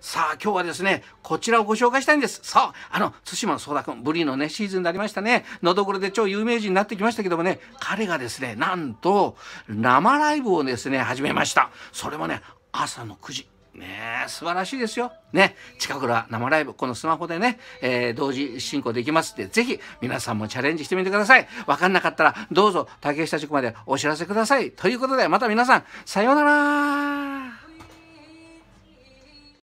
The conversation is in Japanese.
さあ今日はですね、こちらをご紹介したいんです。さあ、あの、対馬の相田君、ブリーのね、シーズンになりましたね。のどぐろで超有名人になってきましたけどもね、彼がですね、なんと、生ライブをですね、始めました。それもね、朝の9時。ねえ、素晴らしいですよ。ね、近頃は生ライブ、このスマホでね、えー、同時進行できますって、ぜひ皆さんもチャレンジしてみてください。わかんなかったら、どうぞ竹下塾までお知らせください。ということで、また皆さん、さようなら